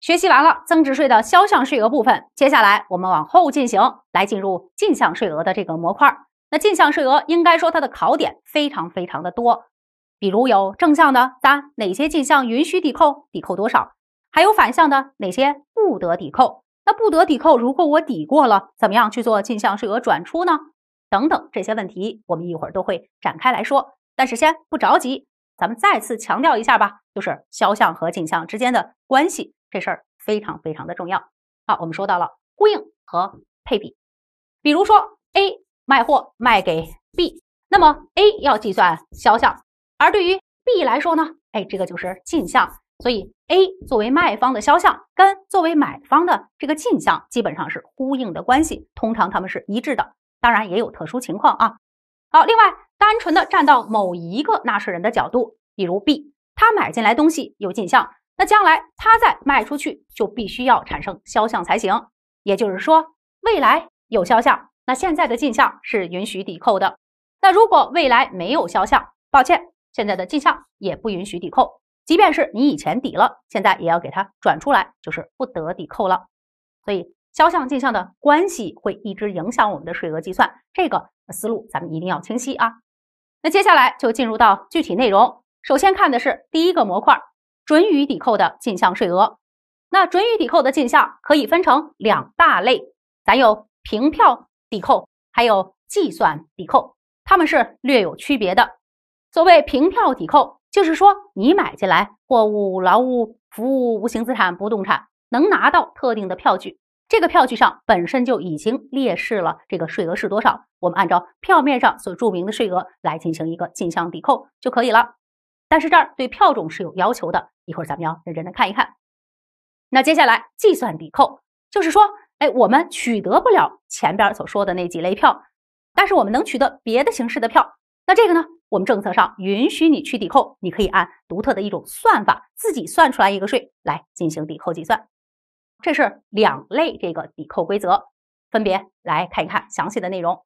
学习完了增值税的销项税额部分，接下来我们往后进行，来进入进项税额的这个模块。那进项税额应该说它的考点非常非常的多，比如有正向的，答哪些进项允许抵扣，抵扣多少；还有反向的，哪些不得抵扣。那不得抵扣，如果我抵过了，怎么样去做进项税额转出呢？等等这些问题，我们一会儿都会展开来说。但是先不着急，咱们再次强调一下吧，就是销项和进项之间的关系。这事儿非常非常的重要。好，我们说到了呼应和配比，比如说 A 卖货卖给 B，那么 A 要计算销项，而对于 B 来说呢，哎，这个就是进项。所以 A 作为卖方的销项，跟作为买方的这个进项基本上是呼应的关系，通常它们是一致的。当然也有特殊情况啊。好，另外单纯的站到某一个纳税人的角度，比如 B，他买进来东西有进项。那将来它再卖出去，就必须要产生销项才行。也就是说，未来有销项，那现在的进项是允许抵扣的。那如果未来没有销项，抱歉，现在的进项也不允许抵扣。即便是你以前抵了，现在也要给它转出来，就是不得抵扣了。所以销项进项的关系会一直影响我们的税额计算，这个思路咱们一定要清晰啊。那接下来就进入到具体内容，首先看的是第一个模块。准予抵扣的进项税额，那准予抵扣的进项可以分成两大类，咱有凭票抵扣，还有计算抵扣，它们是略有区别的。所谓凭票抵扣，就是说你买进来货物、劳务、服务、无形资产、不动产，能拿到特定的票据，这个票据上本身就已经列示了这个税额是多少，我们按照票面上所注明的税额来进行一个进项抵扣就可以了。但是这儿对票种是有要求的，一会儿咱们要认真的看一看。那接下来计算抵扣，就是说，哎，我们取得不了前边所说的那几类票，但是我们能取得别的形式的票，那这个呢，我们政策上允许你去抵扣，你可以按独特的一种算法自己算出来一个税来进行抵扣计算。这是两类这个抵扣规则，分别来看一看详细的内容。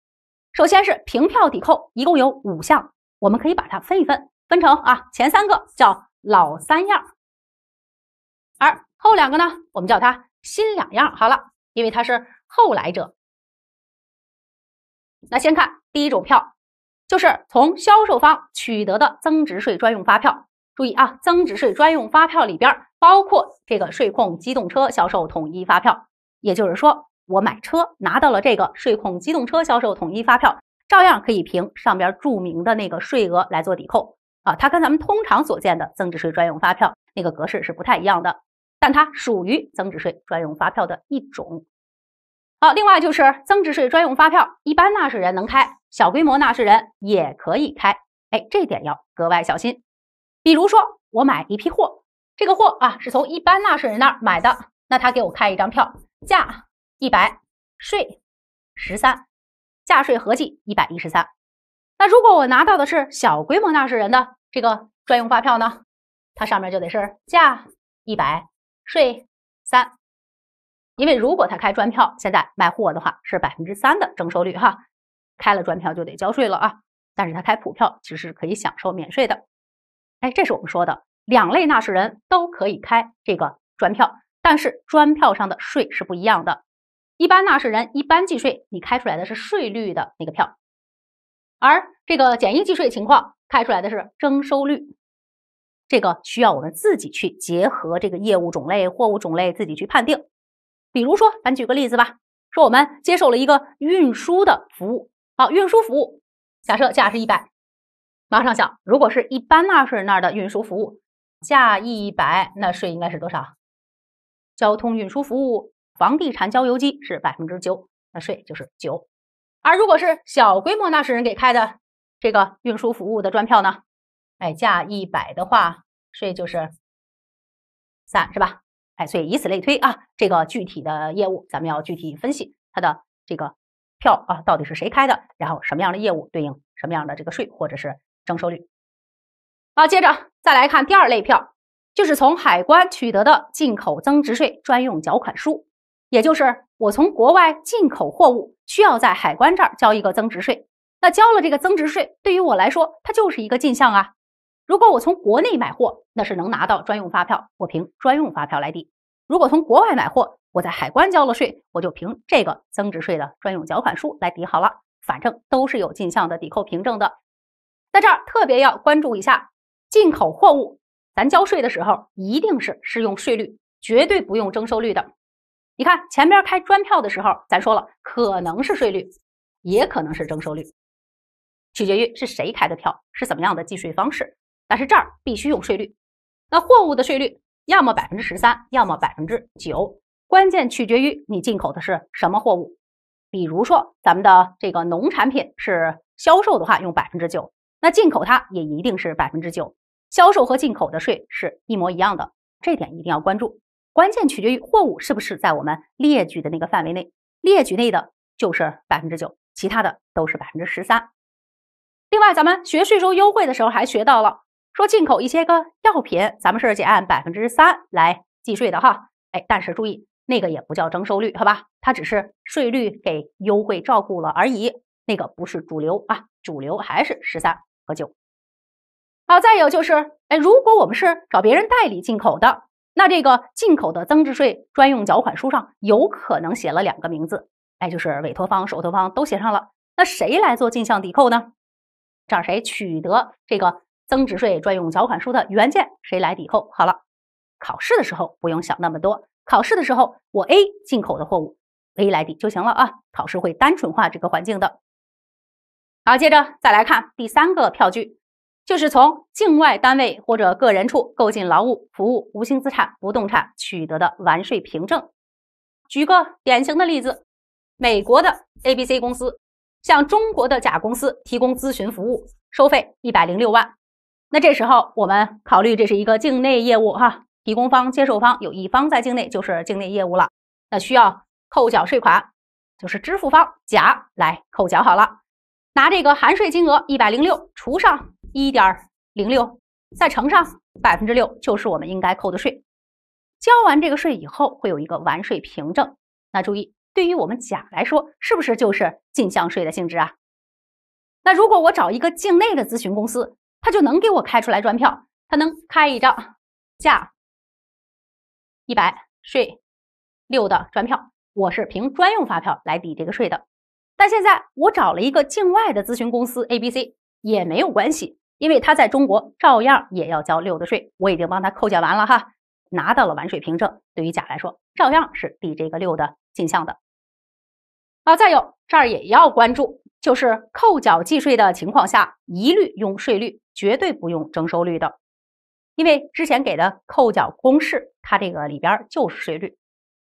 首先是凭票抵扣，一共有五项，我们可以把它分一分。分成啊，前三个叫老三样，而后两个呢，我们叫它新两样。好了，因为它是后来者。那先看第一种票，就是从销售方取得的增值税专用发票。注意啊，增值税专用发票里边包括这个税控机动车销售统一发票，也就是说，我买车拿到了这个税控机动车销售统一发票，照样可以凭上边注明的那个税额来做抵扣。啊，它跟咱们通常所见的增值税专用发票那个格式是不太一样的，但它属于增值税专用发票的一种。好，另外就是增值税专用发票，一般纳税人能开，小规模纳税人也可以开。哎，这点要格外小心。比如说，我买一批货，这个货啊是从一般纳税人那儿买的，那他给我开一张票，价一百，税十三，价税合计一百一十三。那如果我拿到的是小规模纳税人的这个专用发票呢？它上面就得是价一百税三，因为如果他开专票，现在卖货的话是百分之三的征收率哈，开了专票就得交税了啊。但是他开普票其实是可以享受免税的，哎，这是我们说的两类纳税人都可以开这个专票，但是专票上的税是不一样的。一般纳税人一般计税，你开出来的是税率的那个票。而这个简易计税情况开出来的是征收率，这个需要我们自己去结合这个业务种类、货物种类自己去判定。比如说，咱举个例子吧，说我们接受了一个运输的服务，好，运输服务，假设价是一百，马上想，如果是一般纳税人那儿的运输服务，价一百，那税应该是多少？交通运输服务、房地产、交油机是百分之九，那税就是九。而如果是小规模纳税人给开的这个运输服务的专票呢，哎，价一百的话，税就是三，是吧？哎，所以以此类推啊，这个具体的业务咱们要具体分析它的这个票啊，到底是谁开的，然后什么样的业务对应什么样的这个税或者是征收率。好，接着再来看第二类票，就是从海关取得的进口增值税专用缴款书，也就是。我从国外进口货物，需要在海关这儿交一个增值税。那交了这个增值税，对于我来说，它就是一个进项啊。如果我从国内买货，那是能拿到专用发票，我凭专用发票来抵。如果从国外买货，我在海关交了税，我就凭这个增值税的专用缴款书来抵好了。反正都是有进项的抵扣凭证的。在这儿特别要关注一下，进口货物咱交税的时候，一定是适用税率，绝对不用征收率的。你看前面开专票的时候，咱说了可能是税率，也可能是征收率，取决于是谁开的票，是怎么样的计税方式。但是这儿必须用税率，那货物的税率要么百分之十三，要么百分之九，关键取决于你进口的是什么货物。比如说咱们的这个农产品是销售的话，用百分之九，那进口它也一定是百分之九，销售和进口的税是一模一样的，这点一定要关注。关键取决于货物是不是在我们列举的那个范围内，列举内的就是百分之九，其他的都是百分之十三。另外，咱们学税收优惠的时候还学到了，说进口一些个药品，咱们是减按百分之三来计税的哈。哎，但是注意，那个也不叫征收率，好吧？它只是税率给优惠照顾了而已，那个不是主流啊，主流还是十三和九。好，再有就是，哎，如果我们是找别人代理进口的。那这个进口的增值税专用缴款书上有可能写了两个名字，哎，就是委托方、受托方都写上了。那谁来做进项抵扣呢？找谁取得这个增值税专用缴款书的原件，谁来抵扣？好了，考试的时候不用想那么多。考试的时候，我 A 进口的货物，A 来抵就行了啊。考试会单纯化这个环境的。好，接着再来看第三个票据。就是从境外单位或者个人处购进劳务、服务、无形资产、不动产取得的完税凭证。举个典型的例子，美国的 ABC 公司向中国的甲公司提供咨询服务，收费一百零六万。那这时候我们考虑这是一个境内业务哈，提供方、接受方有一方在境内，就是境内业务了。那需要扣缴税款，就是支付方甲来扣缴好了，拿这个含税金额一百零六除上。一点零六再乘上百分之六，就是我们应该扣的税。交完这个税以后，会有一个完税凭证。那注意，对于我们甲来说，是不是就是进项税的性质啊？那如果我找一个境内的咨询公司，他就能给我开出来专票，他能开一张价一百税六的专票，我是凭专用发票来抵这个税的。但现在我找了一个境外的咨询公司 A、B、C 也没有关系。因为他在中国照样也要交六的税，我已经帮他扣减完了哈，拿到了完税凭证。对于甲来说，照样是抵这个六的进项的啊。再有这儿也要关注，就是扣缴计税的情况下，一律用税率，绝对不用征收率的。因为之前给的扣缴公式，它这个里边就是税率，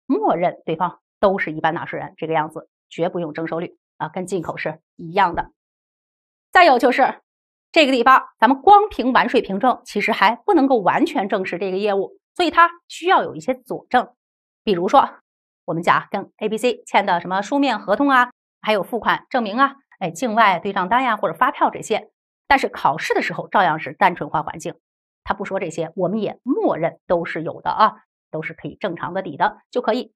默认对方都是一般纳税人这个样子，绝不用征收率啊，跟进口是一样的。再有就是。这个地方，咱们光凭完税凭证，其实还不能够完全证实这个业务，所以它需要有一些佐证，比如说我们讲跟 A、B、C 签的什么书面合同啊，还有付款证明啊，哎，境外对账单呀或者发票这些。但是考试的时候照样是单纯化环境，他不说这些，我们也默认都是有的啊，都是可以正常的抵的就可以。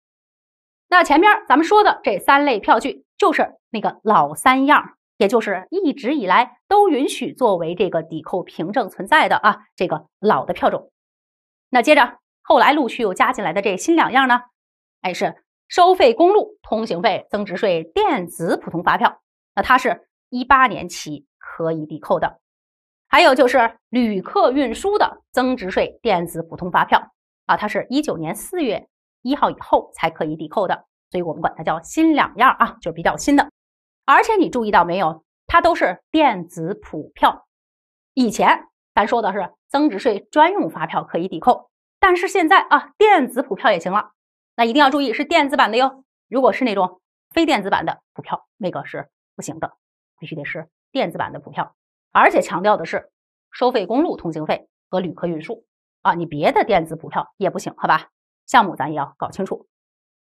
那前面咱们说的这三类票据，就是那个老三样。也就是一直以来都允许作为这个抵扣凭证存在的啊，这个老的票种。那接着后来陆续又加进来的这新两样呢？哎，是收费公路通行费增值税电子普通发票，那它是一八年起可以抵扣的。还有就是旅客运输的增值税电子普通发票啊，它是一九年四月一号以后才可以抵扣的。所以我们管它叫新两样啊，就是比较新的。而且你注意到没有？它都是电子普票。以前咱说的是增值税专用发票可以抵扣，但是现在啊，电子普票也行了。那一定要注意是电子版的哟。如果是那种非电子版的普票，那个是不行的，必须得是电子版的普票。而且强调的是，收费公路通行费和旅客运输啊，你别的电子普票也不行，好吧？项目咱也要搞清楚。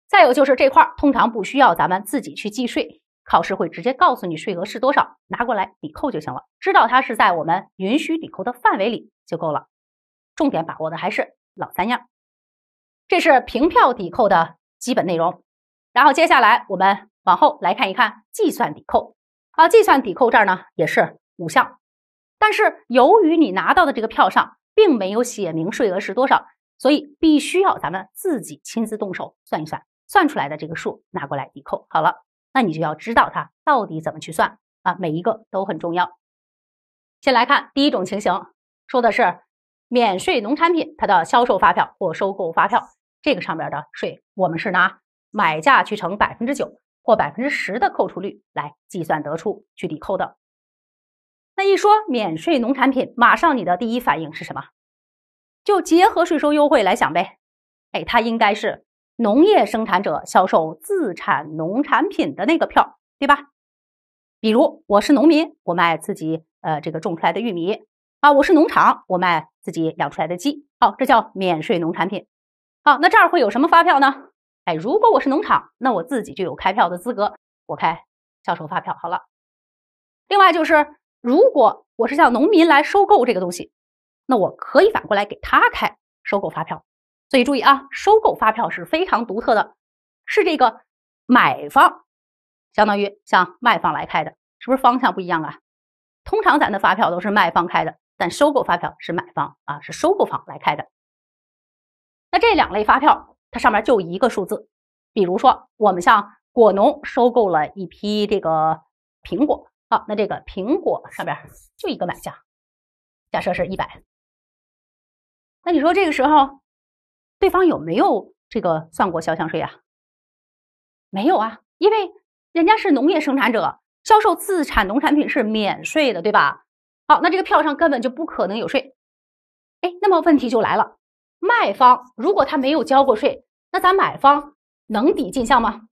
再有就是这块通常不需要咱们自己去计税。考试会直接告诉你税额是多少，拿过来抵扣就行了。知道它是在我们允许抵扣的范围里就够了。重点把握的还是老三样，这是凭票抵扣的基本内容。然后接下来我们往后来看一看计算抵扣啊，计算抵扣这儿呢也是五项，但是由于你拿到的这个票上并没有写明税额是多少，所以必须要咱们自己亲自动手算一算，算出来的这个数拿过来抵扣好了。那你就要知道它到底怎么去算啊，每一个都很重要。先来看第一种情形，说的是免税农产品它的销售发票或收购发票，这个上面的税我们是拿买价去乘百分之九或百分之十的扣除率来计算得出去抵扣的。那一说免税农产品，马上你的第一反应是什么？就结合税收优惠来想呗，哎，它应该是。农业生产者销售自产农产品的那个票，对吧？比如我是农民，我卖自己呃这个种出来的玉米啊；我是农场，我卖自己养出来的鸡。好，这叫免税农产品。好，那这儿会有什么发票呢？哎，如果我是农场，那我自己就有开票的资格，我开销售发票。好了，另外就是，如果我是向农民来收购这个东西，那我可以反过来给他开收购发票。所以注意啊，收购发票是非常独特的，是这个买方相当于向卖方来开的，是不是方向不一样啊？通常咱的发票都是卖方开的，但收购发票是买方啊，是收购方来开的。那这两类发票，它上面就一个数字，比如说我们向果农收购了一批这个苹果，啊，那这个苹果上面就一个买价，假设是一百。那你说这个时候？对方有没有这个算过销项税啊？没有啊，因为人家是农业生产者，销售自产农产品是免税的，对吧？好，那这个票上根本就不可能有税。哎，那么问题就来了，卖方如果他没有交过税，那咱买方能抵进项吗？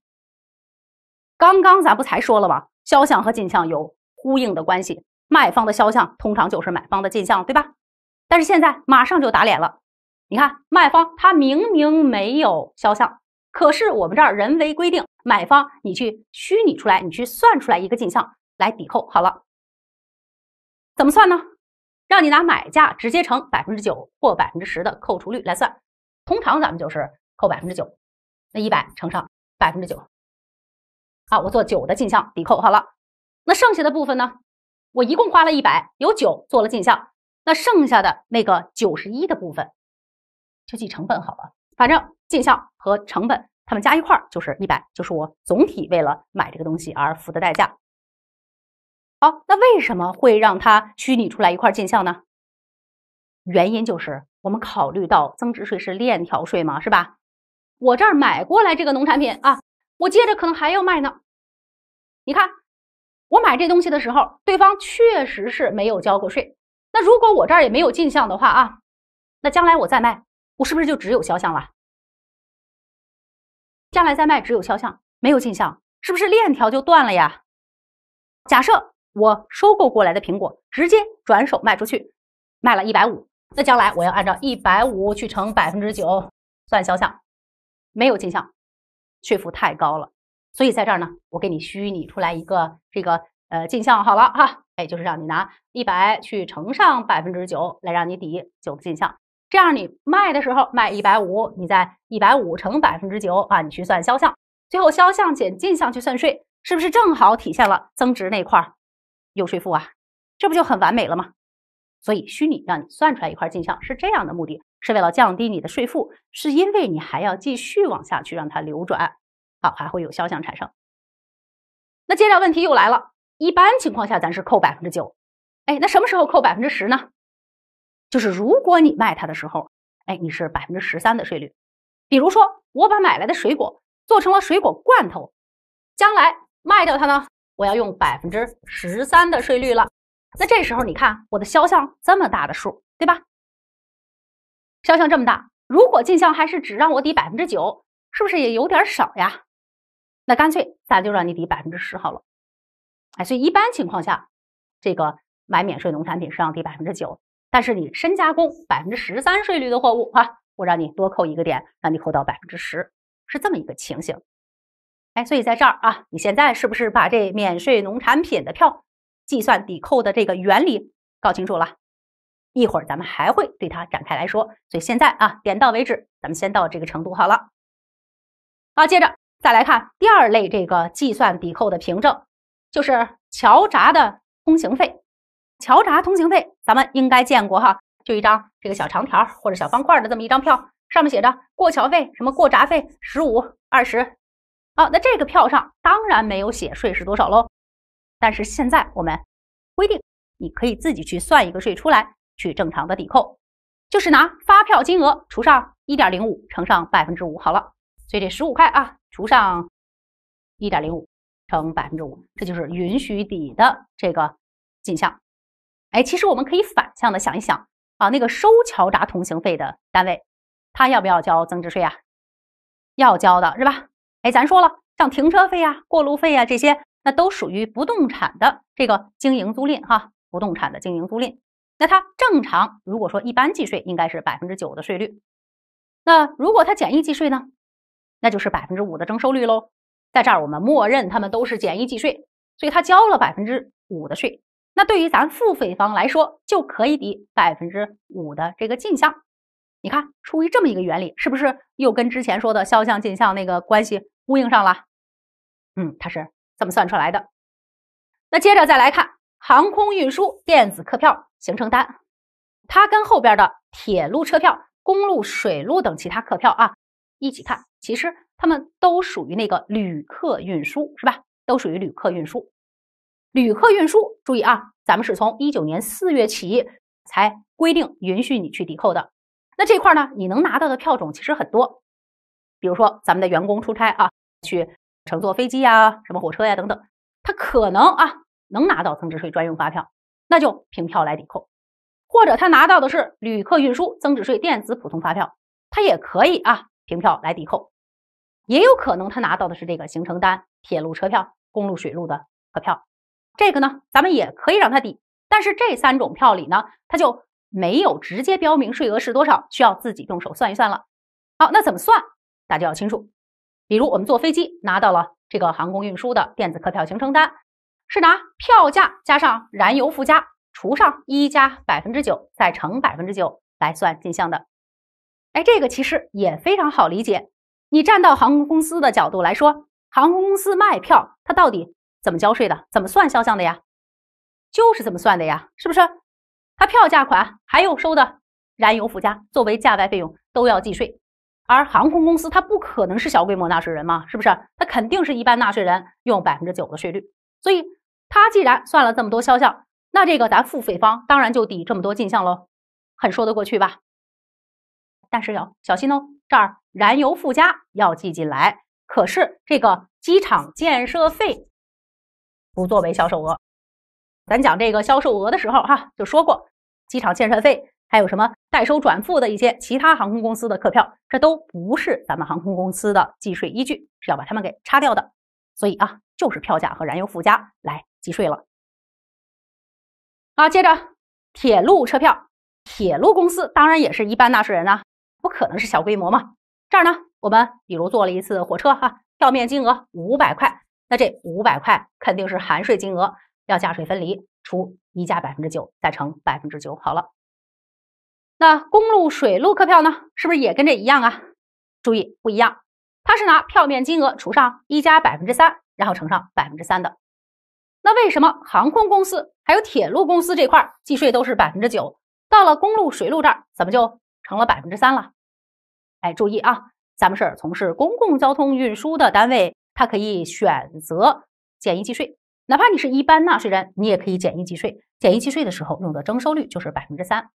刚刚咱不才说了吗？销项和进项有呼应的关系，卖方的销项通常就是买方的进项，对吧？但是现在马上就打脸了。你看，卖方他明明没有销项，可是我们这儿人为规定，买方你去虚拟出来，你去算出来一个进项来抵扣。好了，怎么算呢？让你拿买价直接乘百分之九或百分之十的扣除率来算。通常咱们就是扣百分之九，那一百乘上百分之九，啊，我做九的进项抵扣好了。那剩下的部分呢？我一共花了一百，有九做了进项，那剩下的那个九十一的部分。就记成本好了，反正进项和成本，它们加一块儿就是一百，就是我总体为了买这个东西而付的代价。好，那为什么会让它虚拟出来一块进项呢？原因就是我们考虑到增值税是链条税嘛，是吧？我这儿买过来这个农产品啊，我接着可能还要卖呢。你看，我买这东西的时候，对方确实是没有交过税。那如果我这儿也没有进项的话啊，那将来我再卖。我是不是就只有肖像了？将来再卖只有肖像，没有镜像，是不是链条就断了呀？假设我收购过来的苹果直接转手卖出去，卖了一百五，那将来我要按照一百五去乘百分之九算肖像，没有镜像，税负太高了。所以在这儿呢，我给你虚拟出来一个这个呃镜像好了哈，哎，就是让你拿一百去乘上百分之九来让你抵九个镜像。这样你卖的时候卖一百五，你在一百五乘百分之九啊，你去算销项，最后销项减进项去算税，是不是正好体现了增值那块有税负啊？这不就很完美了吗？所以虚拟让你算出来一块进项是这样的目的，是为了降低你的税负，是因为你还要继续往下去让它流转，好，还会有销项产生。那接着问题又来了，一般情况下咱是扣百分之九，哎，那什么时候扣百分之十呢？就是如果你卖它的时候，哎，你是百分之十三的税率。比如说，我把买来的水果做成了水果罐头，将来卖掉它呢，我要用百分之十三的税率了。那这时候你看，我的销项这么大的数，对吧？销项这么大，如果进项还是只让我抵百分之九，是不是也有点少呀？那干脆咱就让你抵百分之十好了。哎，所以一般情况下，这个买免税农产品，是要抵百分之九。但是你深加工百分之十三税率的货物啊，我让你多扣一个点，让你扣到百分之十，是这么一个情形。哎，所以在这儿啊，你现在是不是把这免税农产品的票计算抵扣的这个原理搞清楚了？一会儿咱们还会对它展开来说。所以现在啊，点到为止，咱们先到这个程度好了。好，接着再来看第二类这个计算抵扣的凭证，就是桥闸的通行费。桥闸通行费，咱们应该见过哈，就一张这个小长条或者小方块的这么一张票，上面写着过桥费、什么过闸费，十五、二十。好，那这个票上当然没有写税是多少喽。但是现在我们规定，你可以自己去算一个税出来，去正常的抵扣，就是拿发票金额除上一点零五，乘上百分之五好了。所以这十五块啊，除上一点零五乘百分之五，这就是允许抵的这个进项。哎，其实我们可以反向的想一想啊，那个收桥闸通行费的单位，他要不要交增值税啊？要交的，是吧？哎，咱说了，像停车费啊、过路费啊这些，那都属于不动产的这个经营租赁哈，不动产的经营租赁。那它正常如果说一般计税，应该是百分之九的税率。那如果它简易计税呢，那就是百分之五的征收率喽。在这儿我们默认他们都是简易计税，所以他交了百分之五的税。那对于咱付费方来说，就可以抵百分之五的这个进项。你看，出于这么一个原理，是不是又跟之前说的销项进项那个关系呼应上了？嗯，它是这么算出来的。那接着再来看航空运输电子客票行程单，它跟后边的铁路车票、公路、水路等其他客票啊一起看，其实它们都属于那个旅客运输，是吧？都属于旅客运输。旅客运输，注意啊，咱们是从一九年四月起才规定允许你去抵扣的。那这块呢，你能拿到的票种其实很多，比如说咱们的员工出差啊，去乘坐飞机呀、什么火车呀等等，他可能啊能拿到增值税专用发票，那就凭票来抵扣；或者他拿到的是旅客运输增值税电子普通发票，他也可以啊凭票来抵扣；也有可能他拿到的是这个行程单、铁路车票、公路水路的客票。这个呢，咱们也可以让它抵，但是这三种票里呢，它就没有直接标明税额是多少，需要自己动手算一算了。好，那怎么算，大家要清楚。比如我们坐飞机拿到了这个航空运输的电子客票行程单，是拿票价加上燃油附加，除上一加百分之九，再乘百分之九来算进项的。哎，这个其实也非常好理解。你站到航空公司的角度来说，航空公司卖票，它到底？怎么交税的？怎么算销项的呀？就是这么算的呀，是不是？他票价款还有收的燃油附加作为价外费用都要计税，而航空公司它不可能是小规模纳税人嘛，是不是？它肯定是一般纳税人，用百分之九的税率。所以它既然算了这么多销项，那这个咱付费方当然就抵这么多进项喽，很说得过去吧？但是要小心哦，这儿燃油附加要记进来，可是这个机场建设费。不作为销售额。咱讲这个销售额的时候，哈，就说过，机场建设费，还有什么代收转付的一些其他航空公司的客票，这都不是咱们航空公司的计税依据，是要把它们给擦掉的。所以啊，就是票价和燃油附加来计税了。啊，接着铁路车票，铁路公司当然也是一般纳税人啊，不可能是小规模嘛。这儿呢，我们比如坐了一次火车，哈，票面金额五百块。那这五百块肯定是含税金额，要价税分离，除一加百分之九，再乘百分之九。好了，那公路水路客票呢，是不是也跟这一样啊？注意不一样，它是拿票面金额除上一加百分之三，然后乘上百分之三的。那为什么航空公司还有铁路公司这块计税都是百分之九，到了公路水路这儿怎么就成了百分之三了？哎，注意啊，咱们是从事公共交通运输的单位。它可以选择简易计税，哪怕你是一般纳税人，你也可以简易计税。简易计税的时候用的征收率就是百分之三，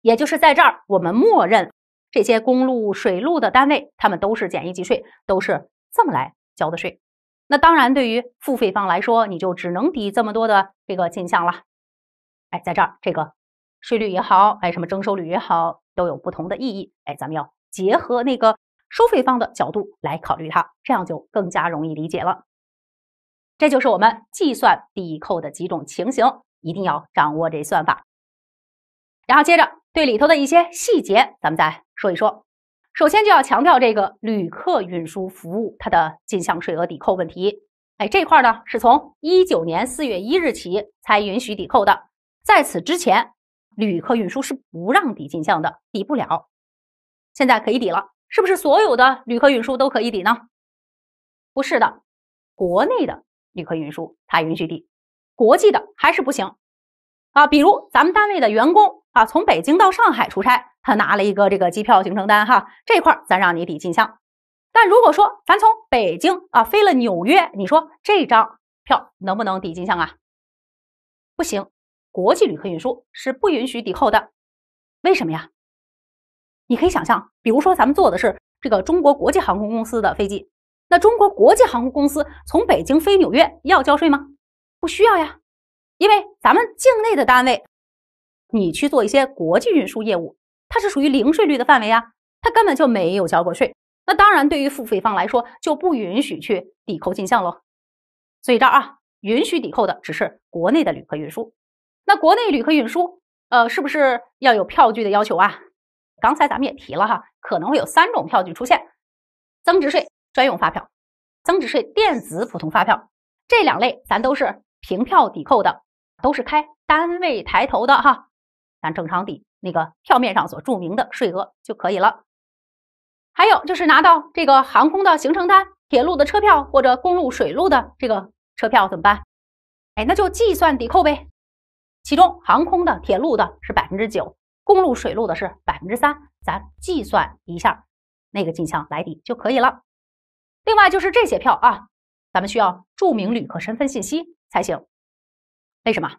也就是在这儿，我们默认这些公路、水路的单位，他们都是简易计税，都是这么来交的税。那当然，对于付费方来说，你就只能抵这么多的这个进项了。哎，在这儿，这个税率也好，哎，什么征收率也好，都有不同的意义。哎，咱们要结合那个。收费方的角度来考虑它，这样就更加容易理解了。这就是我们计算抵扣的几种情形，一定要掌握这算法。然后接着对里头的一些细节，咱们再说一说。首先就要强调这个旅客运输服务它的进项税额抵扣问题。哎，这块呢是从一九年四月一日起才允许抵扣的，在此之前旅客运输是不让抵进项的，抵不了。现在可以抵了。是不是所有的旅客运输都可以抵呢？不是的，国内的旅客运输它允许抵，国际的还是不行。啊，比如咱们单位的员工啊，从北京到上海出差，他拿了一个这个机票行程单哈，这块咱让你抵进项。但如果说咱从北京啊飞了纽约，你说这张票能不能抵进项啊？不行，国际旅客运输是不允许抵扣的。为什么呀？你可以想象，比如说咱们坐的是这个中国国际航空公司的飞机，那中国国际航空公司从北京飞纽约要交税吗？不需要呀，因为咱们境内的单位，你去做一些国际运输业务，它是属于零税率的范围啊，它根本就没有交过税。那当然，对于付费方来说就不允许去抵扣进项喽。所以这儿啊，允许抵扣的只是国内的旅客运输。那国内旅客运输，呃，是不是要有票据的要求啊？刚才咱们也提了哈，可能会有三种票据出现：增值税专用发票、增值税电子普通发票这两类，咱都是凭票抵扣的，都是开单位抬头的哈，咱正常抵那个票面上所注明的税额就可以了。还有就是拿到这个航空的行程单、铁路的车票或者公路、水路的这个车票怎么办？哎，那就计算抵扣呗，其中航空的、铁路的是百分之九。公路水路的是百分之三，咱计算一下那个进项来抵就可以了。另外就是这些票啊，咱们需要注明旅客身份信息才行。为什么？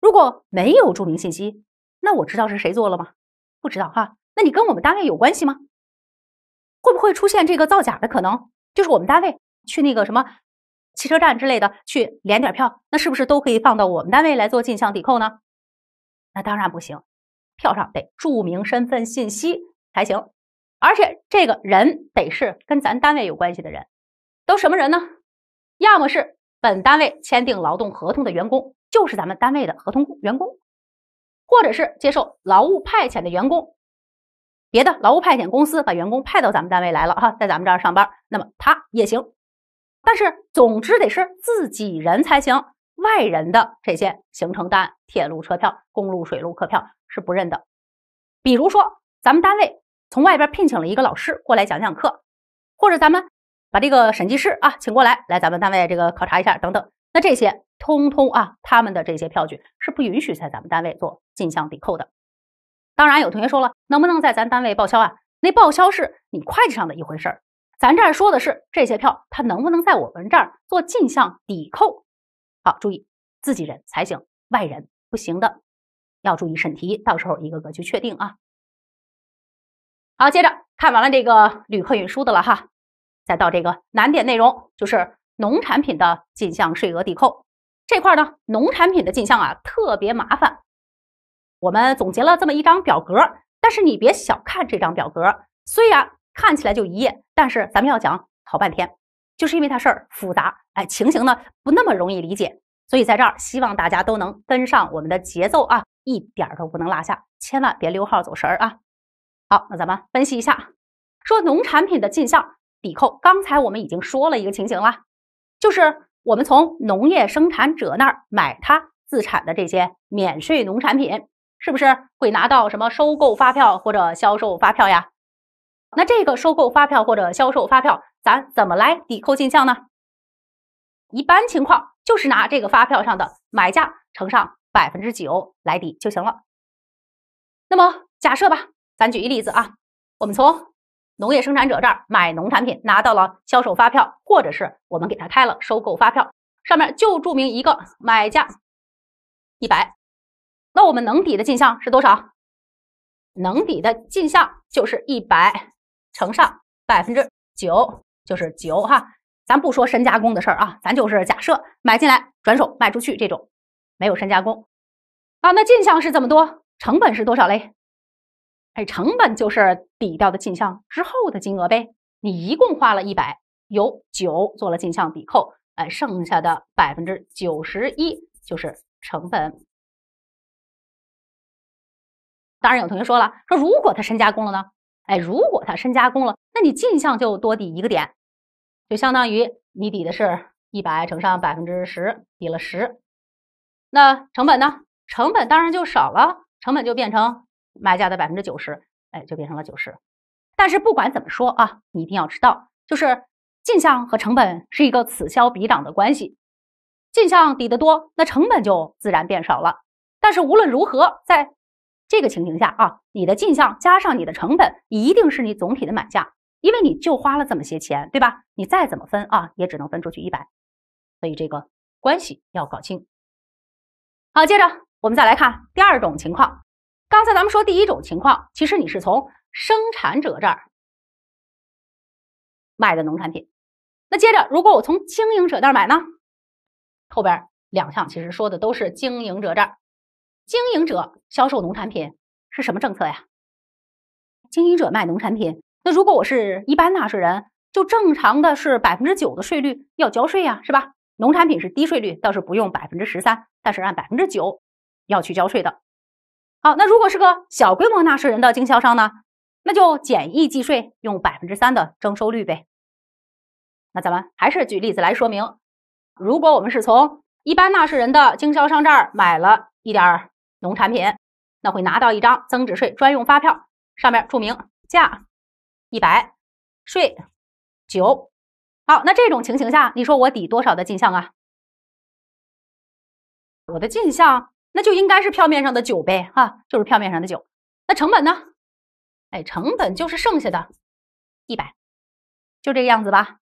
如果没有注明信息，那我知道是谁做了吗？不知道哈。那你跟我们单位有关系吗？会不会出现这个造假的可能？就是我们单位去那个什么汽车站之类的去连点票，那是不是都可以放到我们单位来做进项抵扣呢？那当然不行。票上得注明身份信息才行，而且这个人得是跟咱单位有关系的人，都什么人呢？要么是本单位签订劳动合同的员工，就是咱们单位的合同员工，或者是接受劳务派遣的员工，别的劳务派遣公司把员工派到咱们单位来了哈，在咱们这儿上班，那么他也行。但是总之得是自己人才行，外人的这些行程单、铁路车票、公路水路客票。是不认的，比如说咱们单位从外边聘请了一个老师过来讲讲课，或者咱们把这个审计师啊请过来，来咱们单位这个考察一下等等，那这些通通啊，他们的这些票据是不允许在咱们单位做进项抵扣的。当然有同学说了，能不能在咱单位报销啊？那报销是你会计上的一回事儿，咱这儿说的是这些票，它能不能在我们这儿做进项抵扣？好，注意自己人才行，外人不行的。要注意审题，到时候一个个去确定啊。好，接着看完了这个旅客运输的了哈，再到这个难点内容，就是农产品的进项税额抵扣这块儿呢，农产品的进项啊特别麻烦。我们总结了这么一张表格，但是你别小看这张表格，虽然看起来就一页，但是咱们要讲好半天，就是因为它事儿复杂，哎，情形呢不那么容易理解，所以在这儿希望大家都能跟上我们的节奏啊。一点都不能落下，千万别溜号走神儿啊！好，那咱们分析一下说农产品的进项抵扣，刚才我们已经说了一个情形了，就是我们从农业生产者那儿买他自产的这些免税农产品，是不是会拿到什么收购发票或者销售发票呀？那这个收购发票或者销售发票，咱怎么来抵扣进项呢？一般情况就是拿这个发票上的买价乘上。百分之九来抵就行了。那么假设吧，咱举一例子啊，我们从农业生产者这儿买农产品，拿到了销售发票，或者是我们给他开了收购发票，上面就注明一个买价一百，那我们能抵的进项是多少？能抵的进项就是一百乘上百分之九，就是九哈。咱不说深加工的事儿啊，咱就是假设买进来转手卖出去这种。没有深加工啊？那进项是这么多，成本是多少嘞？哎，成本就是抵掉的进项之后的金额呗。你一共花了100，由九做了进项抵扣，哎，剩下的百分之九十一就是成本。当然有同学说了，说如果他深加工了呢？哎，如果他深加工了，那你进项就多抵一个点，就相当于你抵的是100乘上百分之十，抵了十。那成本呢？成本当然就少了，成本就变成买价的百分之九十，哎，就变成了九十。但是不管怎么说啊，你一定要知道，就是进项和成本是一个此消彼长的关系，进项抵得多，那成本就自然变少了。但是无论如何，在这个情形下啊，你的进项加上你的成本，一定是你总体的买价，因为你就花了这么些钱，对吧？你再怎么分啊，也只能分出去一百。所以这个关系要搞清。好，接着我们再来看第二种情况。刚才咱们说第一种情况，其实你是从生产者这儿卖的农产品。那接着，如果我从经营者那儿买呢？后边两项其实说的都是经营者这儿，经营者销售农产品是什么政策呀？经营者卖农产品，那如果我是一般纳税人，就正常的是百分之九的税率要交税呀，是吧？农产品是低税率，倒是不用百分之十三，但是按百分之九要去交税的。好，那如果是个小规模纳税人的经销商呢？那就简易计税，用百分之三的征收率呗。那咱们还是举例子来说明，如果我们是从一般纳税人的经销商这儿买了一点农产品，那会拿到一张增值税专用发票，上面注明价一百，税九。好，那这种情形下，你说我抵多少的进项啊？我的进项那就应该是票面上的九呗，哈，就是票面上的九。那成本呢？哎，成本就是剩下的，一百，就这个样子吧。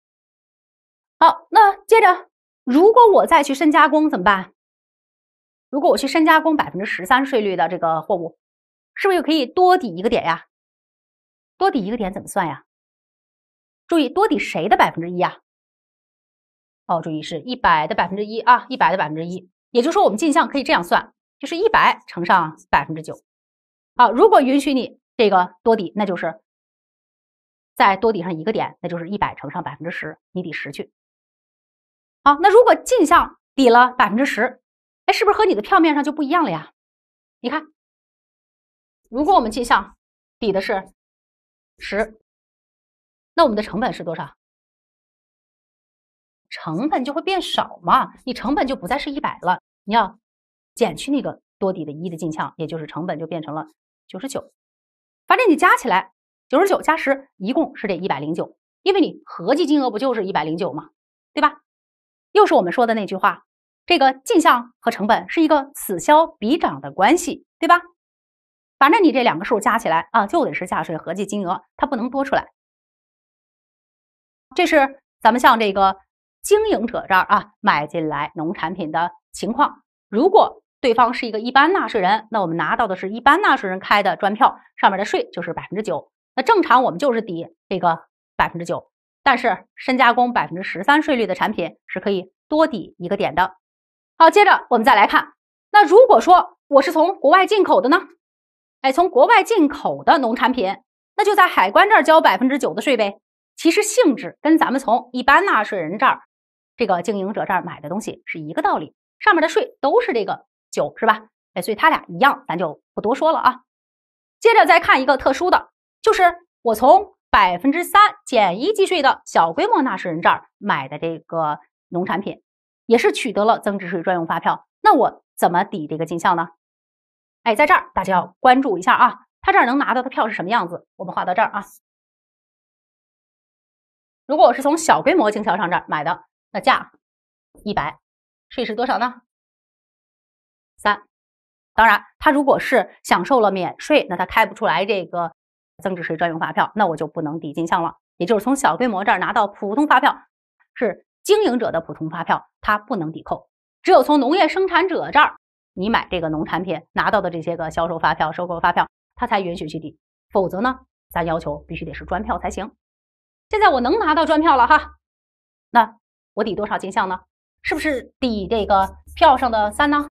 好，那接着，如果我再去深加工怎么办？如果我去深加工百分之十三税率的这个货物，是不是就可以多抵一个点呀？多抵一个点怎么算呀？注意多抵谁的百分之一呀？哦，注意是一百的百分之一啊，一百的百分之一，也就是说我们进项可以这样算，就是一百乘上百分之九。好，如果允许你这个多抵，那就是再多抵上一个点，那就是一百乘上百分之十，你抵十去。好，那如果进项抵了百分之十，哎，是不是和你的票面上就不一样了呀？你看，如果我们进项抵的是十。那我们的成本是多少？成本就会变少嘛，你成本就不再是一百了，你要减去那个多抵的一的进项，也就是成本就变成了九十九。反正你加起来，九十九加十，一共是这一百零九，因为你合计金额不就是一百零九吗？对吧？又是我们说的那句话，这个进项和成本是一个此消彼长的关系，对吧？反正你这两个数加起来啊，就得是价税合计金额，它不能多出来。这是咱们向这个经营者这儿啊买进来农产品的情况。如果对方是一个一般纳税人，那我们拿到的是一般纳税人开的专票，上面的税就是百分之九。那正常我们就是抵这个百分之九，但是深加工百分之十三税率的产品是可以多抵一个点的。好，接着我们再来看，那如果说我是从国外进口的呢？哎，从国外进口的农产品，那就在海关这儿交百分之九的税呗。其实性质跟咱们从一般纳税人这儿、这个经营者这儿买的东西是一个道理，上面的税都是这个九，是吧？哎，所以它俩一样，咱就不多说了啊。接着再看一个特殊的，就是我从百分之三减一计税的小规模纳税人这儿买的这个农产品，也是取得了增值税专用发票，那我怎么抵这个进项呢？哎，在这儿大家要关注一下啊，他这儿能拿到的票是什么样子？我们画到这儿啊。如果我是从小规模经销商这儿买的，那价一百，税是多少呢？三。当然，他如果是享受了免税，那他开不出来这个增值税专用发票，那我就不能抵进项了。也就是从小规模这儿拿到普通发票，是经营者的普通发票，他不能抵扣。只有从农业生产者这儿，你买这个农产品拿到的这些个销售发票、收购发票，他才允许去抵。否则呢，咱要求必须得是专票才行。现在我能拿到专票了哈，那我抵多少进项呢？是不是抵这个票上的三呢？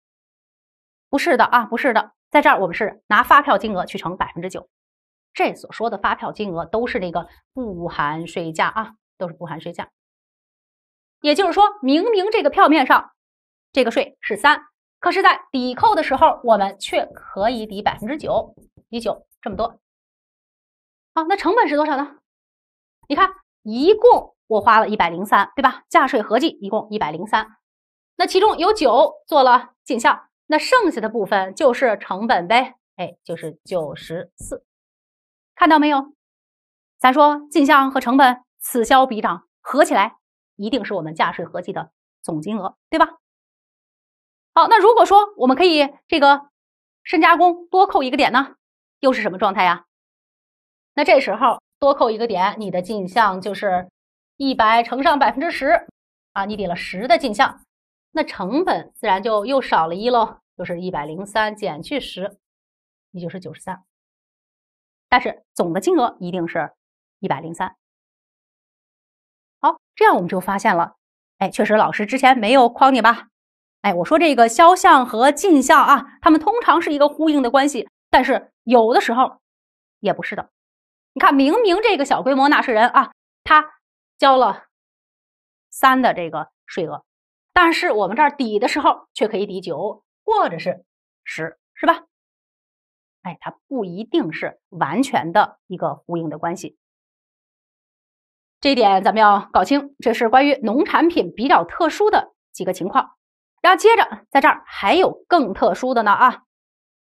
不是的啊，不是的，在这儿我们是拿发票金额去乘百分之九，这所说的发票金额都是那个不含税价啊，都是不含税价。也就是说明明这个票面上这个税是三，可是在抵扣的时候，我们却可以抵百分之九，抵九这么多。啊，那成本是多少呢？你看，一共我花了103，对吧？价税合计一共103，那其中有9做了进项，那剩下的部分就是成本呗，哎，就是94，看到没有？咱说进项和成本此消彼长，合起来一定是我们价税合计的总金额，对吧？好，那如果说我们可以这个深加工多扣一个点呢，又是什么状态呀？那这时候。多扣一个点，你的进项就是一百乘上百分之十啊，你抵了十的进项，那成本自然就又少了一喽，就是一百零三减去十，你就是九十三。但是总的金额一定是一百零三。好，这样我们就发现了，哎，确实老师之前没有诓你吧？哎，我说这个销项和进项啊，它们通常是一个呼应的关系，但是有的时候也不是的。你看，明明这个小规模纳税人啊，他交了三的这个税额，但是我们这儿抵的时候却可以抵九或者是十，是吧？哎，它不一定是完全的一个呼应的关系，这一点咱们要搞清。这是关于农产品比较特殊的几个情况。然后接着在这儿还有更特殊的呢啊，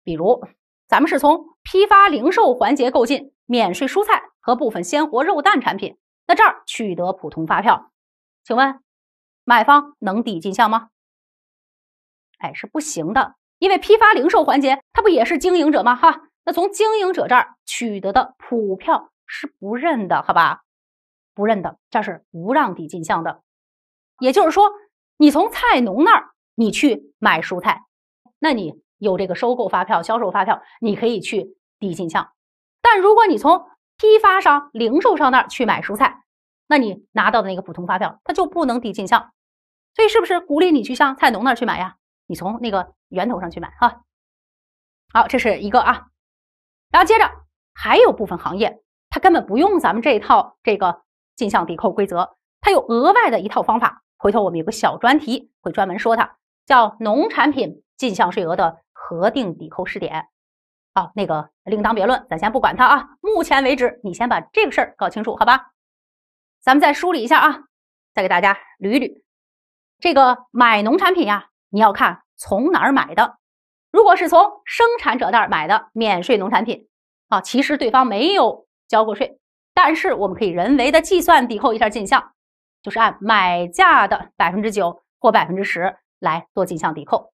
比如咱们是从批发零售环节购进。免税蔬菜和部分鲜活肉蛋产品，那这儿取得普通发票，请问买方能抵进项吗？哎，是不行的，因为批发零售环节它不也是经营者吗？哈，那从经营者这儿取得的普票是不认的，好吧？不认的，这是不让抵进项的。也就是说，你从菜农那儿你去买蔬菜，那你有这个收购发票、销售发票，你可以去抵进项。但如果你从批发商、零售商那儿去买蔬菜，那你拿到的那个普通发票，它就不能抵进项。所以，是不是鼓励你去向菜农那儿去买呀？你从那个源头上去买哈。好，这是一个啊。然后接着还有部分行业，它根本不用咱们这套这个进项抵扣规则，它有额外的一套方法。回头我们有个小专题会专门说它，叫农产品进项税额的核定抵扣试点。好，那个另当别论，咱先不管它啊。目前为止，你先把这个事儿搞清楚，好吧？咱们再梳理一下啊，再给大家捋一捋。这个买农产品呀，你要看从哪儿买的。如果是从生产者那儿买的免税农产品啊，其实对方没有交过税，但是我们可以人为的计算抵扣一下进项，就是按买价的百分之九或百分之十来做进项抵扣。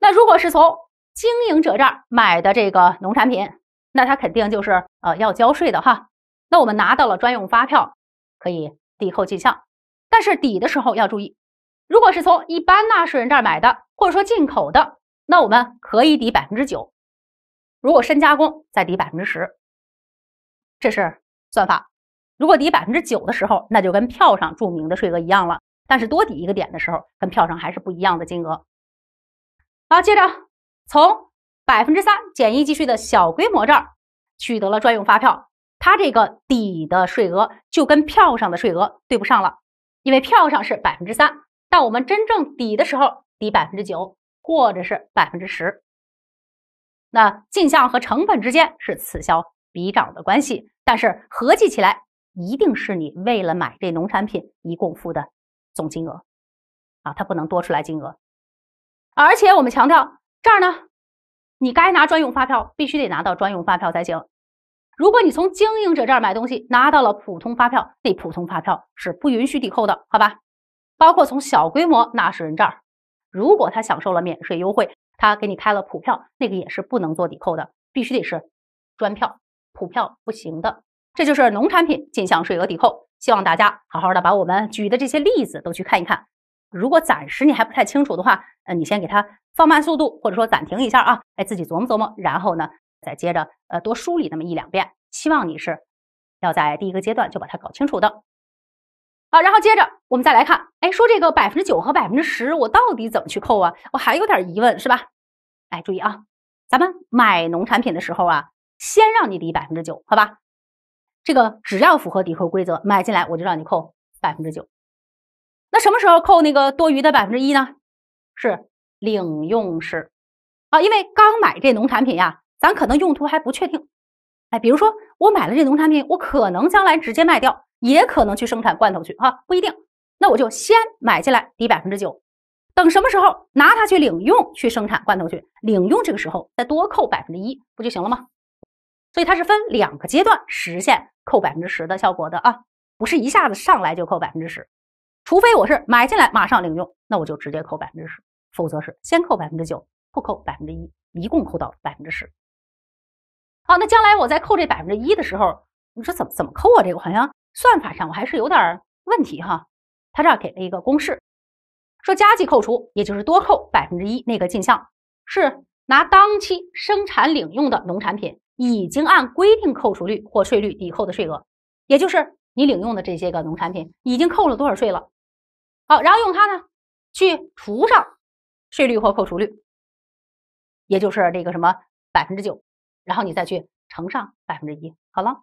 那如果是从……经营者这儿买的这个农产品，那他肯定就是呃要交税的哈。那我们拿到了专用发票，可以抵扣进项。但是抵的时候要注意，如果是从一般纳税人这儿买的，或者说进口的，那我们可以抵百分之九。如果深加工再抵百分之十，这是算法。如果抵百分之九的时候，那就跟票上注明的税额一样了。但是多抵一个点的时候，跟票上还是不一样的金额。好，接着。从百分之三简易计税的小规模这儿取得了专用发票，它这个抵的税额就跟票上的税额对不上了，因为票上是百分之三，但我们真正抵的时候抵百分之九或者是百分之十。那进项和成本之间是此消彼长的关系，但是合计起来一定是你为了买这农产品一共付的总金额，啊，它不能多出来金额，而且我们强调。这儿呢，你该拿专用发票，必须得拿到专用发票才行。如果你从经营者这儿买东西，拿到了普通发票，那普通发票是不允许抵扣的，好吧？包括从小规模纳税人这儿，如果他享受了免税优惠，他给你开了普票，那个也是不能做抵扣的，必须得是专票，普票不行的。这就是农产品进项税额抵扣，希望大家好好的把我们举的这些例子都去看一看。如果暂时你还不太清楚的话，呃，你先给它放慢速度，或者说暂停一下啊，哎，自己琢磨琢磨，然后呢，再接着呃，多梳理那么一两遍。希望你是要在第一个阶段就把它搞清楚的。好，然后接着我们再来看，哎，说这个百分之九和百分之十，我到底怎么去扣啊？我还有点疑问，是吧？哎，注意啊，咱们买农产品的时候啊，先让你抵百分之九，好吧？这个只要符合抵扣规则，买进来我就让你扣百分之九。那什么时候扣那个多余的百分之一呢？是领用时啊，因为刚买这农产品呀，咱可能用途还不确定。哎，比如说我买了这农产品，我可能将来直接卖掉，也可能去生产罐头去，哈，不一定。那我就先买进来抵百分之九，等什么时候拿它去领用去生产罐头去，领用这个时候再多扣百分之一，不就行了吗？所以它是分两个阶段实现扣百分之十的效果的啊，不是一下子上来就扣百分之十。除非我是买进来马上领用，那我就直接扣百分之十；否则是先扣百分之九，后扣百分之一，一共扣到百分之十。好，那将来我在扣这百分之一的时候，你说怎么怎么扣啊？这个好像算法上我还是有点问题哈。他这儿给了一个公式，说加计扣除，也就是多扣百分之一那个进项，是拿当期生产领用的农产品已经按规定扣除率或税率抵扣的税额，也就是你领用的这些个农产品已经扣了多少税了。好，然后用它呢，去除上税率或扣除率，也就是这个什么百分之九，然后你再去乘上百分之一，好了，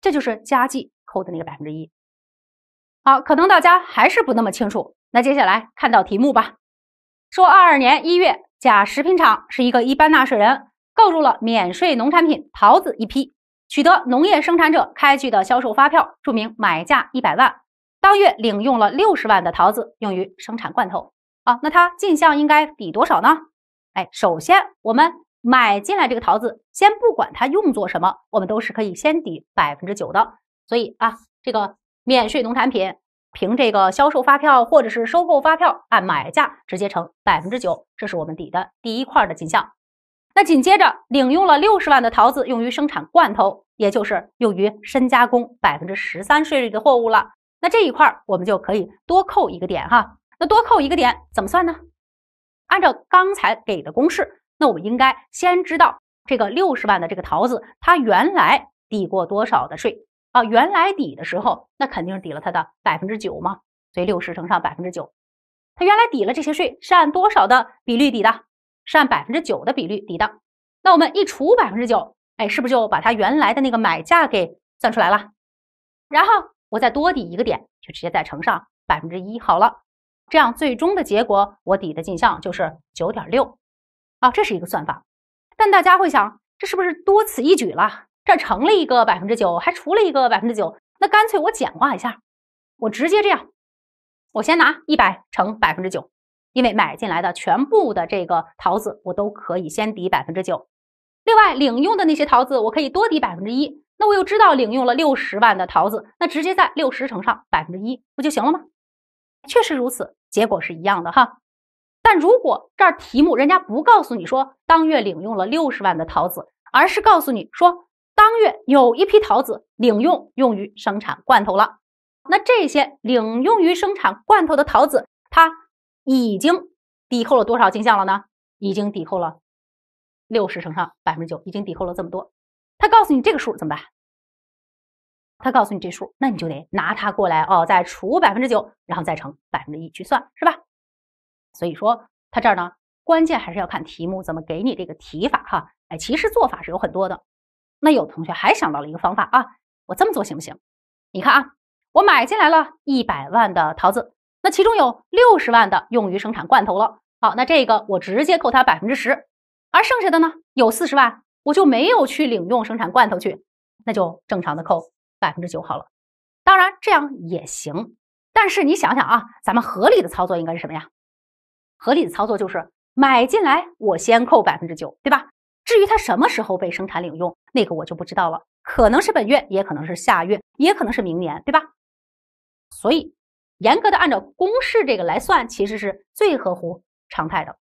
这就是加计扣的那个百分之一。好，可能大家还是不那么清楚，那接下来看到题目吧。说二二年一月，甲食品厂是一个一般纳税人，购入了免税农产品桃子一批，取得农业生产者开具的销售发票，注明买价一百万。当月领用了六十万的桃子用于生产罐头啊，那它进项应该抵多少呢？哎，首先我们买进来这个桃子，先不管它用作什么，我们都是可以先抵百分之九的。所以啊，这个免税农产品凭这个销售发票或者是收购发票，按买价直接乘百分之九，这是我们抵的第一块的进项。那紧接着领用了六十万的桃子用于生产罐头，也就是用于深加工百分之十三税率的货物了。那这一块我们就可以多扣一个点哈。那多扣一个点怎么算呢？按照刚才给的公式，那我们应该先知道这个六十万的这个桃子，它原来抵过多少的税啊？原来抵的时候，那肯定是抵了它的百分之九嘛。所以六十乘上百分之九，它原来抵了这些税是按多少的比率抵的？是按百分之九的比率抵的。那我们一除百分之九，哎，是不是就把它原来的那个买价给算出来了？然后。我再多抵一个点，就直接再乘上百分之一好了，这样最终的结果我抵的进项就是九点六啊，这是一个算法。但大家会想，这是不是多此一举了？这乘了一个百分之九，还除了一个百分之九，那干脆我简化一下，我直接这样，我先拿一百乘百分之九，因为买进来的全部的这个桃子我都可以先抵百分之九，另外领用的那些桃子我可以多抵百分之一。那我又知道领用了六十万的桃子，那直接在六十乘上百分之一不就行了吗？确实如此，结果是一样的哈。但如果这儿题目人家不告诉你说当月领用了六十万的桃子，而是告诉你说当月有一批桃子领用用于生产罐头了，那这些领用于生产罐头的桃子，它已经抵扣了多少进项了呢？已经抵扣了六十乘上百分之九，已经抵扣了这么多。他告诉你这个数怎么办？他告诉你这数，那你就得拿它过来哦，再除百分之九，然后再乘百分之一去算，是吧？所以说，他这儿呢，关键还是要看题目怎么给你这个提法哈。哎，其实做法是有很多的。那有同学还想到了一个方法啊，我这么做行不行？你看啊，我买进来了一百万的桃子，那其中有六十万的用于生产罐头了。好，那这个我直接扣它百分之十，而剩下的呢，有四十万。我就没有去领用生产罐头去，那就正常的扣百分之九好了。当然这样也行，但是你想想啊，咱们合理的操作应该是什么呀？合理的操作就是买进来我先扣百分之九，对吧？至于它什么时候被生产领用，那个我就不知道了，可能是本月，也可能是下月，也可能是明年，对吧？所以严格的按照公式这个来算，其实是最合乎常态的。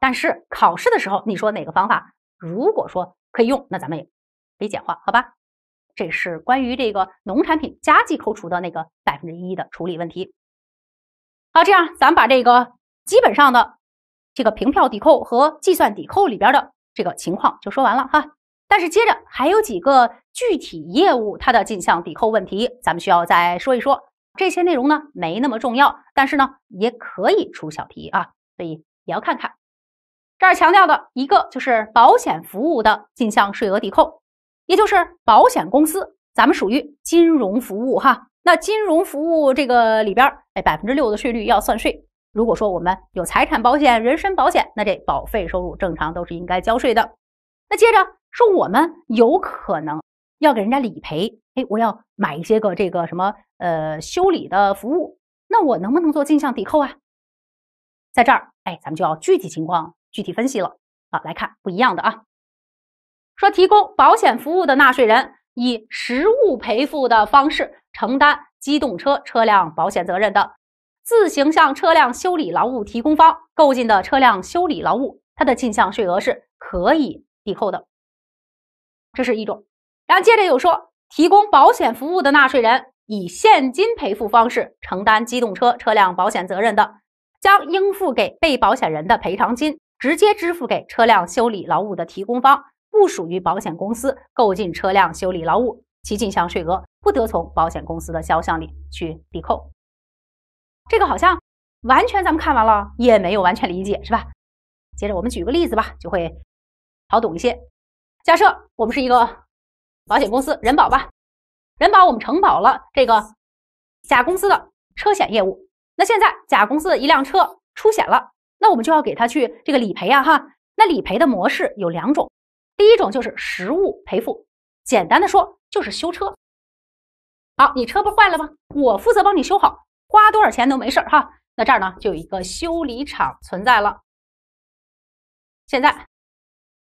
但是考试的时候，你说哪个方法？如果说可以用，那咱们也可以简化，好吧？这是关于这个农产品加计扣除的那个百分之一的处理问题。好，这样咱们把这个基本上的这个凭票抵扣和计算抵扣里边的这个情况就说完了哈。但是接着还有几个具体业务它的进项抵扣问题，咱们需要再说一说。这些内容呢没那么重要，但是呢也可以出小题啊，所以也要看看。这儿强调的一个就是保险服务的进项税额抵扣，也就是保险公司，咱们属于金融服务哈。那金融服务这个里边，哎，百分之六的税率要算税。如果说我们有财产保险、人身保险，那这保费收入正常都是应该交税的。那接着说，我们有可能要给人家理赔，哎，我要买一些个这个什么呃修理的服务，那我能不能做进项抵扣啊？在这儿，哎，咱们就要具体情况。具体分析了啊，来看不一样的啊。说提供保险服务的纳税人以实物赔付的方式承担机动车车辆保险责任的，自行向车辆修理劳务提供方购进的车辆修理劳务，它的进项税额是可以抵扣的。这是一种。然后接着又说，提供保险服务的纳税人以现金赔付方式承担机动车车辆保险责任的，将应付给被保险人的赔偿金。直接支付给车辆修理劳务的提供方，不属于保险公司购进车辆修理劳务其进项税额不得从保险公司的销项里去抵扣。这个好像完全咱们看完了也没有完全理解，是吧？接着我们举个例子吧，就会好懂一些。假设我们是一个保险公司人保吧，人保我们承保了这个甲公司的车险业务，那现在甲公司的一辆车出险了。那我们就要给他去这个理赔啊哈，那理赔的模式有两种，第一种就是实物赔付，简单的说就是修车。好，你车不坏了吗？我负责帮你修好，花多少钱都没事哈。那这儿呢就有一个修理厂存在了。现在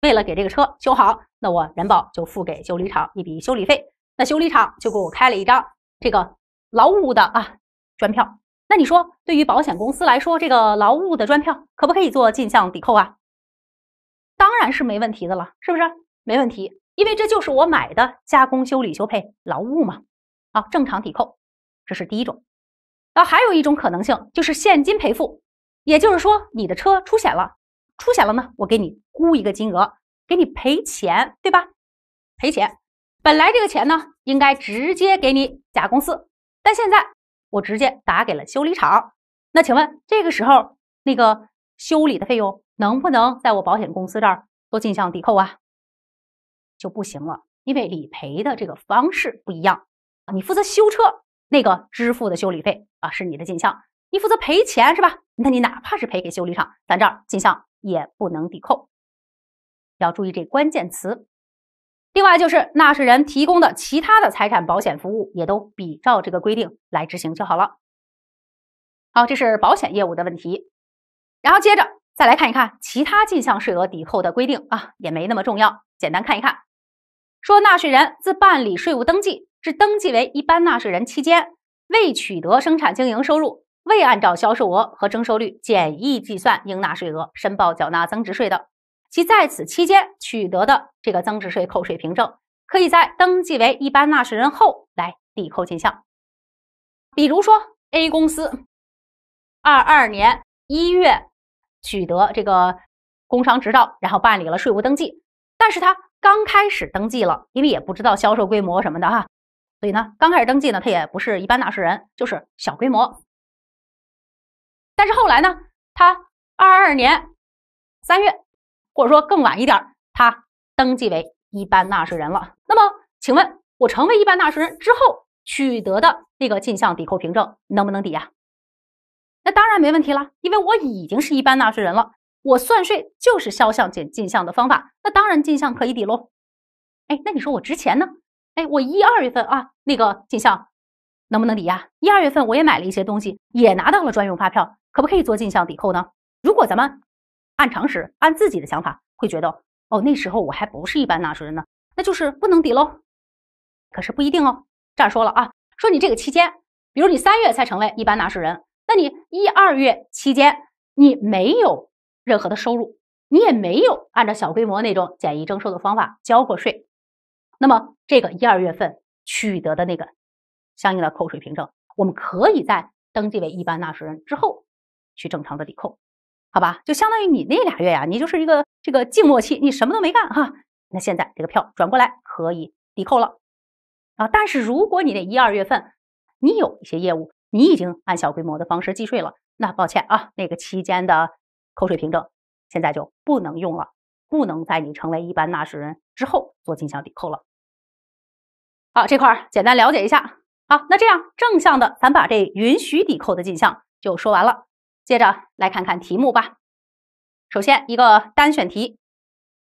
为了给这个车修好，那我人保就付给修理厂一笔修理费，那修理厂就给我开了一张这个劳务的啊专票。那你说，对于保险公司来说，这个劳务的专票可不可以做进项抵扣啊？当然是没问题的了，是不是？没问题，因为这就是我买的加工、修理、修配劳务嘛。啊，正常抵扣，这是第一种。啊，还有一种可能性就是现金赔付，也就是说你的车出险了，出险了呢，我给你估一个金额，给你赔钱，对吧？赔钱，本来这个钱呢应该直接给你甲公司，但现在。我直接打给了修理厂，那请问这个时候那个修理的费用能不能在我保险公司这儿做进项抵扣啊？就不行了，因为理赔的这个方式不一样啊。你负责修车，那个支付的修理费啊是你的进项；你负责赔钱是吧？那你哪怕是赔给修理厂，咱这儿进项也不能抵扣。要注意这关键词。另外就是纳税人提供的其他的财产保险服务，也都比照这个规定来执行就好了。好，这是保险业务的问题。然后接着再来看一看其他进项税额抵扣的规定啊，也没那么重要，简单看一看。说纳税人自办理税务登记至登记为一般纳税人期间，未取得生产经营收入，未按照销售额和征收率简易计算应纳税额申报缴纳增值税的。其在此期间取得的这个增值税扣税凭证，可以在登记为一般纳税人后来抵扣进项。比如说，A 公司二二年一月取得这个工商执照，然后办理了税务登记，但是他刚开始登记了，因为也不知道销售规模什么的哈，所以呢，刚开始登记呢，他也不是一般纳税人，就是小规模。但是后来呢，他二二年三月。或者说更晚一点他登记为一般纳税人了。那么，请问我成为一般纳税人之后取得的那个进项抵扣凭证能不能抵呀？那当然没问题了，因为我已经是一般纳税人了，我算税就是销项减进项的方法，那当然进项可以抵喽。哎，那你说我之前呢？哎，我一二月份啊那个进项能不能抵呀？一二月份我也买了一些东西，也拿到了专用发票，可不可以做进项抵扣呢？如果咱们。按常识，按自己的想法，会觉得哦，那时候我还不是一般纳税人呢，那就是不能抵喽。可是不一定哦。这儿说了啊，说你这个期间，比如你三月才成为一般纳税人，那你一二月期间你没有任何的收入，你也没有按照小规模那种简易征收的方法交过税，那么这个一二月份取得的那个相应的扣税凭证，我们可以在登记为一般纳税人之后去正常的抵扣。好吧，就相当于你那俩月呀，你就是一个这个静默期，你什么都没干哈。那现在这个票转过来可以抵扣了啊。但是如果你那一二月份你有一些业务，你已经按小规模的方式计税了，那抱歉啊，那个期间的扣税凭证现在就不能用了，不能在你成为一般纳税人之后做进项抵扣了。好，这块简单了解一下。好，那这样正向的，咱把这允许抵扣的进项就说完了。接着来看看题目吧。首先，一个单选题：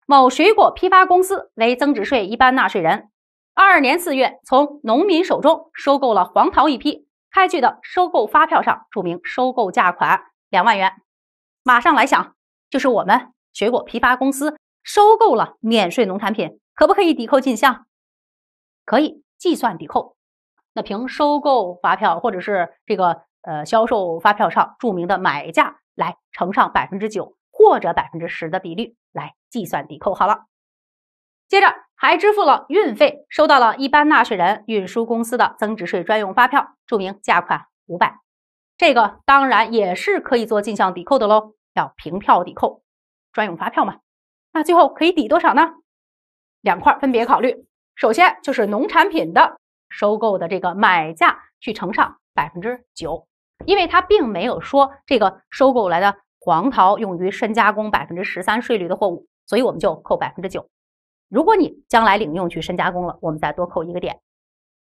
某水果批发公司为增值税一般纳税人，二二年四月从农民手中收购了黄桃一批，开具的收购发票上注明收购价款两万元。马上来想，就是我们水果批发公司收购了免税农产品，可不可以抵扣进项？可以计算抵扣。那凭收购发票或者是这个。呃，销售发票上注明的买价来乘上百分之九或者百分之十的比率来计算抵扣好了。接着还支付了运费，收到了一般纳税人运输公司的增值税专用发票，注明价款五百，这个当然也是可以做进项抵扣的喽，要凭票抵扣，专用发票嘛。那最后可以抵多少呢？两块分别考虑，首先就是农产品的收购的这个买价去乘上百分之九。因为它并没有说这个收购来的黄桃用于深加工百分之十三税率的货物，所以我们就扣百分之九。如果你将来领用去深加工了，我们再多扣一个点。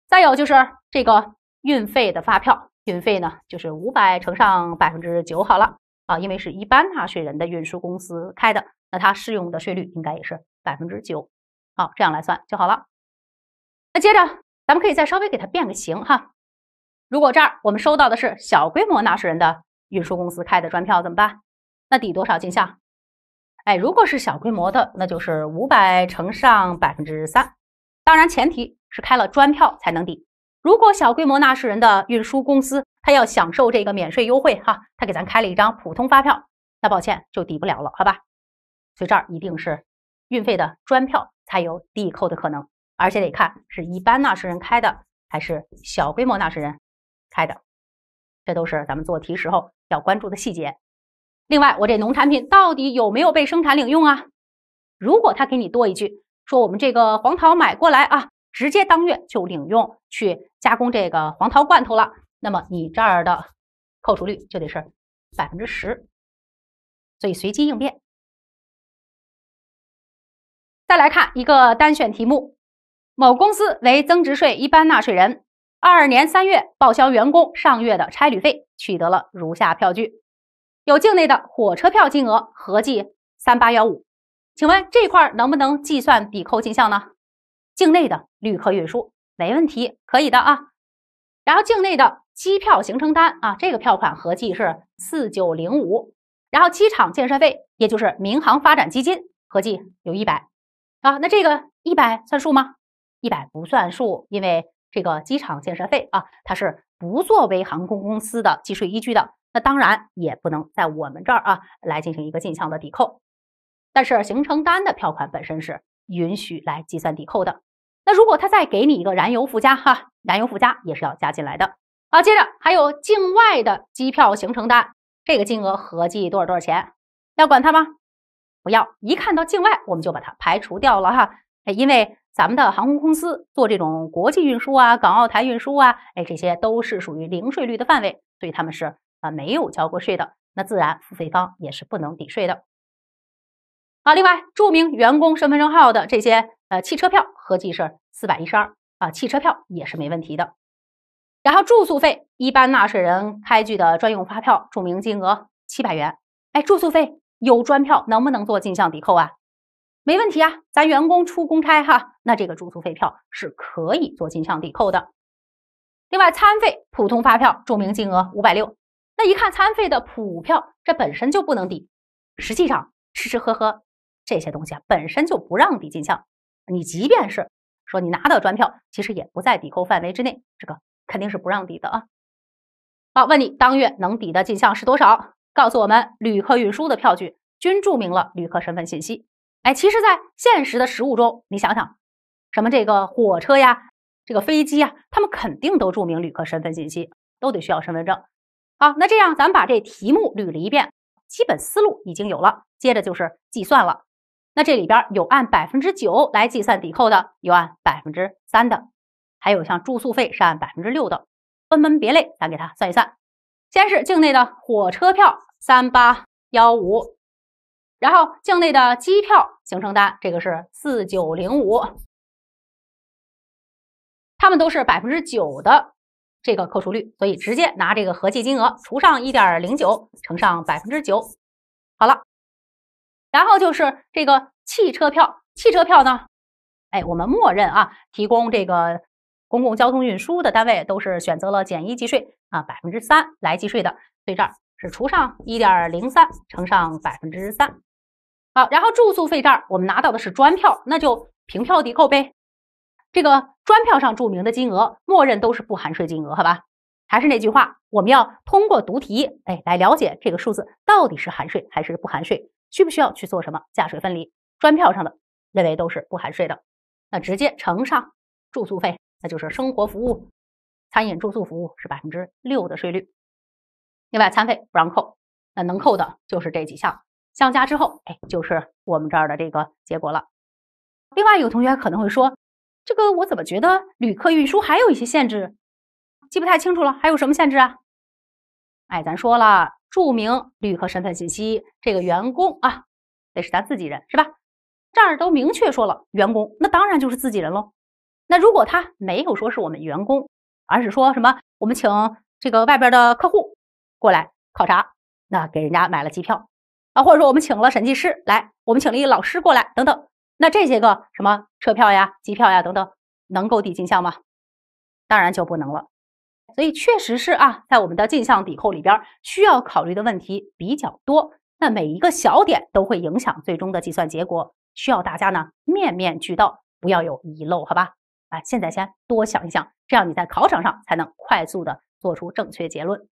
再有就是这个运费的发票，运费呢就是五百乘上百分之九好了啊，因为是一般纳税人的运输公司开的，那它适用的税率应该也是百分之九。好，这样来算就好了。那接着咱们可以再稍微给它变个形哈。如果这儿我们收到的是小规模纳税人的运输公司开的专票怎么办？那抵多少进项？哎，如果是小规模的，那就是五百乘上百分之三。当然前提是开了专票才能抵。如果小规模纳税人的运输公司他要享受这个免税优惠哈，他给咱开了一张普通发票，那抱歉就抵不了了，好吧？所以这儿一定是运费的专票才有抵扣的可能，而且得看是一般纳税人开的还是小规模纳税人。开的。这都是咱们做题时候要关注的细节。另外，我这农产品到底有没有被生产领用啊？如果他给你多一句说我们这个黄桃买过来啊，直接当月就领用去加工这个黄桃罐头了，那么你这儿的扣除率就得是百分之十。所以随机应变。再来看一个单选题目：某公司为增值税一般纳税人。二二年三月报销员工上月的差旅费，取得了如下票据，有境内的火车票，金额合计三八幺五，请问这块能不能计算抵扣进项呢？境内的旅客运输没问题，可以的啊。然后境内的机票行程单啊，这个票款合计是四九零五，然后机场建设费，也就是民航发展基金，合计有一百啊，那这个一百算数吗？一百不算数，因为。这个机场建设费啊，它是不作为航空公司的计税依据的。那当然也不能在我们这儿啊来进行一个进项的抵扣。但是行程单的票款本身是允许来计算抵扣的。那如果他再给你一个燃油附加，哈，燃油附加也是要加进来的。好，接着还有境外的机票行程单，这个金额合计多少多少钱？要管它吗？不要，一看到境外我们就把它排除掉了哈，因为。咱们的航空公司做这种国际运输啊、港澳台运输啊，哎，这些都是属于零税率的范围，所以他们是呃没有交过税的，那自然付费方也是不能抵税的。啊，另外注明员工身份证号的这些呃汽车票合计是四百一十二啊，汽车票也是没问题的。然后住宿费，一般纳税人开具的专用发票，注明金额七百元，哎，住宿费有专票，能不能做进项抵扣啊？没问题啊，咱员工出公差哈，那这个住宿费票是可以做进项抵扣的。另外，餐费普通发票注明金额五百六，那一看餐费的普票，这本身就不能抵。实际上，吃吃喝喝这些东西啊，本身就不让抵进项。你即便是说你拿到专票，其实也不在抵扣范围之内，这个肯定是不让抵的啊。好，问你当月能抵的进项是多少？告诉我们，旅客运输的票据均注明了旅客身份信息。哎，其实，在现实的实物中，你想想，什么这个火车呀，这个飞机呀，他们肯定都注明旅客身份信息，都得需要身份证。好，那这样咱们把这题目捋了一遍，基本思路已经有了，接着就是计算了。那这里边有按百分之九来计算抵扣的，有按百分之三的，还有像住宿费是按百分之六的，分门别类，咱给它算一算。先是境内的火车票三八幺五。然后，境内的机票行程单，这个是四九零五，他们都是百分之九的这个扣除率，所以直接拿这个合计金额除上一点零九，乘上百分之九，好了。然后就是这个汽车票，汽车票呢，哎，我们默认啊，提供这个公共交通运输的单位都是选择了减一计税啊，百分之三来计税的，所以这儿是除上一点零三，乘上百分之三。好，然后住宿费这儿我们拿到的是专票，那就凭票抵扣呗。这个专票上注明的金额，默认都是不含税金额，好吧？还是那句话，我们要通过读题，哎，来了解这个数字到底是含税还是不含税，需不需要去做什么价税分离？专票上的认为都是不含税的，那直接乘上住宿费，那就是生活服务、餐饮住宿服务是百分之六的税率。另外，餐费不让扣，那能扣的就是这几项。相加之后，哎，就是我们这儿的这个结果了。另外有同学可能会说：“这个我怎么觉得旅客运输还有一些限制？记不太清楚了，还有什么限制啊？”哎，咱说了，注明旅客身份信息，这个员工啊得是咱自己人，是吧？这儿都明确说了，员工那当然就是自己人喽。那如果他没有说是我们员工，而是说什么我们请这个外边的客户过来考察，那给人家买了机票。啊，或者说我们请了审计师来，我们请了一个老师过来，等等，那这些个什么车票呀、机票呀等等，能够抵进项吗？当然就不能了。所以确实是啊，在我们的进项抵扣里边，需要考虑的问题比较多，那每一个小点都会影响最终的计算结果，需要大家呢面面俱到，不要有遗漏，好吧？啊，现在先多想一想，这样你在考场上才能快速的做出正确结论。